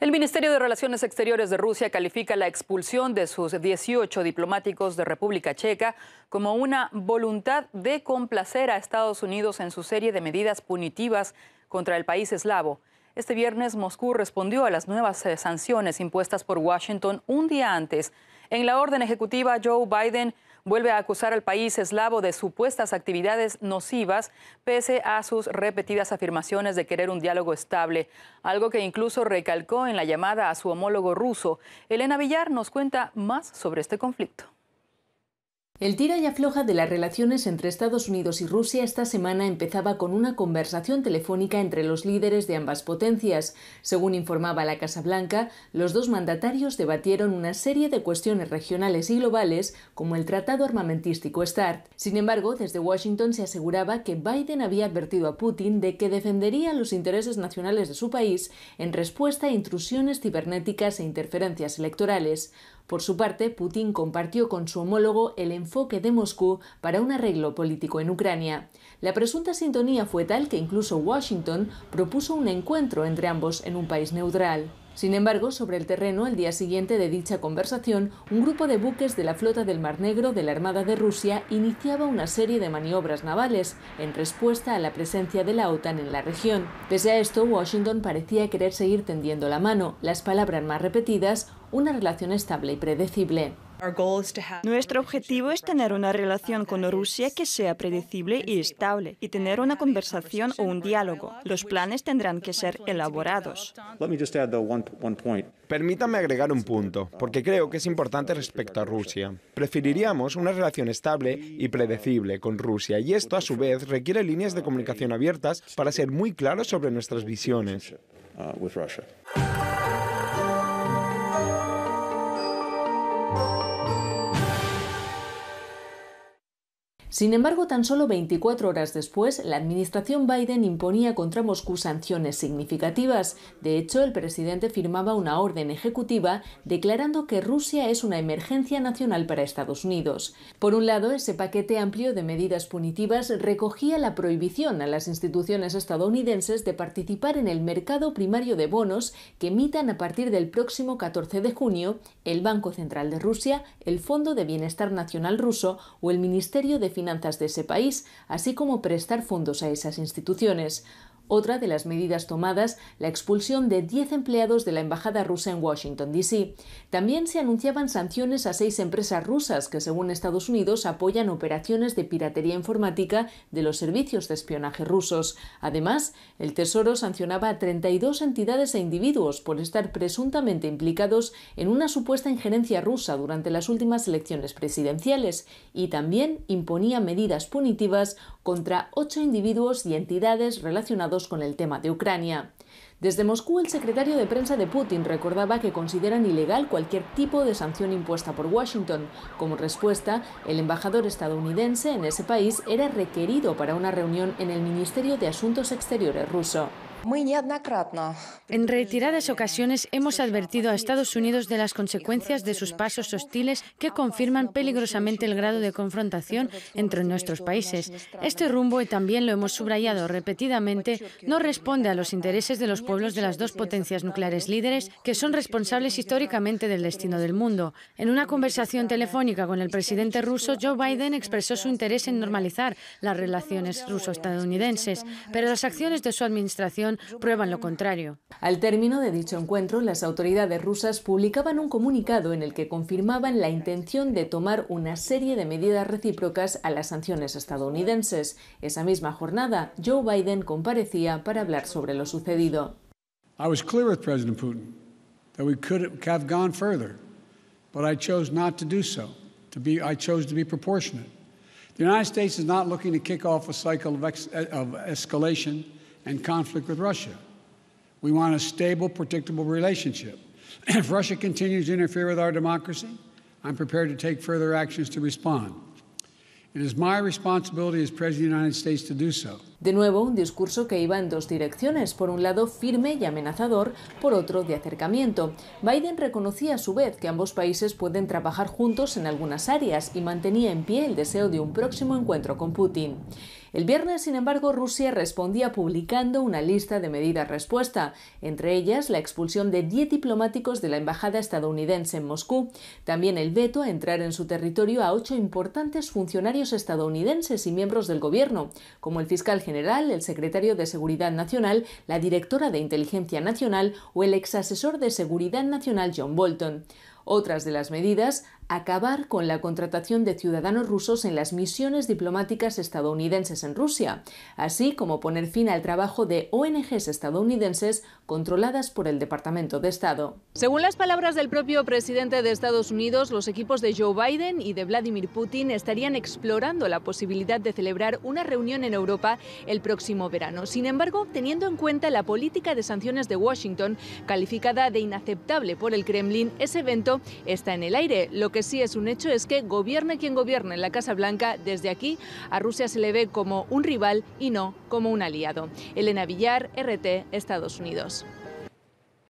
El Ministerio de Relaciones Exteriores de Rusia califica la expulsión de sus 18 diplomáticos de República Checa como una voluntad de complacer a Estados Unidos en su serie de medidas punitivas contra el país eslavo. Este viernes Moscú respondió a las nuevas eh, sanciones impuestas por Washington un día antes en la orden ejecutiva, Joe Biden vuelve a acusar al país eslavo de supuestas actividades nocivas, pese a sus repetidas afirmaciones de querer un diálogo estable, algo que incluso recalcó en la llamada a su homólogo ruso. Elena Villar nos cuenta más sobre este conflicto. El tira y afloja de las relaciones entre Estados Unidos y Rusia esta semana empezaba con una conversación telefónica entre los líderes de ambas potencias. Según informaba la Casa Blanca, los dos mandatarios debatieron una serie de cuestiones regionales y globales, como el tratado armamentístico START. Sin embargo, desde Washington se aseguraba que Biden había advertido a Putin de que defendería los intereses nacionales de su país en respuesta a intrusiones cibernéticas e interferencias electorales. Por su parte, Putin compartió con su homólogo el enfoque de Moscú para un arreglo político en Ucrania. La presunta sintonía fue tal que incluso Washington propuso un encuentro entre ambos en un país neutral. Sin embargo, sobre el terreno, el día siguiente de dicha conversación, un grupo de buques de la flota del Mar Negro de la Armada de Rusia iniciaba una serie de maniobras navales en respuesta a la presencia de la OTAN en la región. Pese a esto, Washington parecía querer seguir tendiendo la mano, las palabras más repetidas, una relación estable y predecible. Nuestro objetivo es tener una relación con Rusia que sea predecible y estable y tener una conversación o un diálogo. Los planes tendrán que ser elaborados. Permítame agregar un punto, porque creo que es importante respecto a Rusia. Preferiríamos una relación estable y predecible con Rusia y esto a su vez requiere líneas de comunicación abiertas para ser muy claros sobre nuestras visiones. Uh, Sin embargo, tan solo 24 horas después, la administración Biden imponía contra Moscú sanciones significativas. De hecho, el presidente firmaba una orden ejecutiva declarando que Rusia es una emergencia nacional para Estados Unidos. Por un lado, ese paquete amplio de medidas punitivas recogía la prohibición a las instituciones estadounidenses de participar en el mercado primario de bonos que emitan a partir del próximo 14 de junio el Banco Central de Rusia, el Fondo de Bienestar Nacional ruso o el Ministerio de Finanzas de ese país, así como prestar fondos a esas instituciones. Otra de las medidas tomadas, la expulsión de 10 empleados de la embajada rusa en Washington, D.C. También se anunciaban sanciones a seis empresas rusas que, según Estados Unidos, apoyan operaciones de piratería informática de los servicios de espionaje rusos. Además, el Tesoro sancionaba a 32 entidades e individuos por estar presuntamente implicados en una supuesta injerencia rusa durante las últimas elecciones presidenciales y también imponía medidas punitivas contra ocho individuos y entidades relacionados con el tema de Ucrania. Desde Moscú, el secretario de prensa de Putin recordaba que consideran ilegal cualquier tipo de sanción impuesta por Washington. Como respuesta, el embajador estadounidense en ese país era requerido para una reunión en el Ministerio de Asuntos Exteriores ruso. En retiradas ocasiones hemos advertido a Estados Unidos de las consecuencias de sus pasos hostiles que confirman peligrosamente el grado de confrontación entre nuestros países. Este rumbo, y también lo hemos subrayado repetidamente, no responde a los intereses de los pueblos de las dos potencias nucleares líderes que son responsables históricamente del destino del mundo. En una conversación telefónica con el presidente ruso, Joe Biden expresó su interés en normalizar las relaciones ruso-estadounidenses, pero las acciones de su administración prueban lo contrario. Al término de dicho encuentro, las autoridades rusas publicaban un comunicado en el que confirmaban la intención de tomar una serie de medidas recíprocas a las sanciones estadounidenses. Esa misma jornada, Joe Biden comparecía para hablar sobre lo sucedido. I was clear with President Putin that we could have gone further, but I chose not to do so. To be, I chose to be proportionate. The United States is not looking to kick off a cycle of, of escalation and conflict with Russia. We want a stable, predictable relationship. if Russia continues to interfere with our democracy, I'm prepared to take further actions to respond. It is my responsibility as President of the United States to do so. De nuevo, un discurso que iba en dos direcciones, por un lado firme y amenazador, por otro de acercamiento. Biden reconocía a su vez que ambos países pueden trabajar juntos en algunas áreas y mantenía en pie el deseo de un próximo encuentro con Putin. El viernes, sin embargo, Rusia respondía publicando una lista de medidas respuesta, entre ellas la expulsión de 10 diplomáticos de la embajada estadounidense en Moscú, también el veto a entrar en su territorio a ocho importantes funcionarios estadounidenses y miembros del gobierno, como el fiscal general, el secretario de Seguridad Nacional, la directora de Inteligencia Nacional o el exasesor de Seguridad Nacional John Bolton. Otras de las medidas acabar con la contratación de ciudadanos rusos en las misiones diplomáticas estadounidenses en Rusia, así como poner fin al trabajo de ONGs estadounidenses controladas por el Departamento de Estado. Según las palabras del propio presidente de Estados Unidos, los equipos de Joe Biden y de Vladimir Putin estarían explorando la posibilidad de celebrar una reunión en Europa el próximo verano. Sin embargo, teniendo en cuenta la política de sanciones de Washington, calificada de inaceptable por el Kremlin, ese evento está en el aire, lo que que sí es un hecho es que gobierne quien gobierne en la Casa Blanca, desde aquí a Rusia se le ve como un rival y no como un aliado. Elena Villar, RT, Estados Unidos.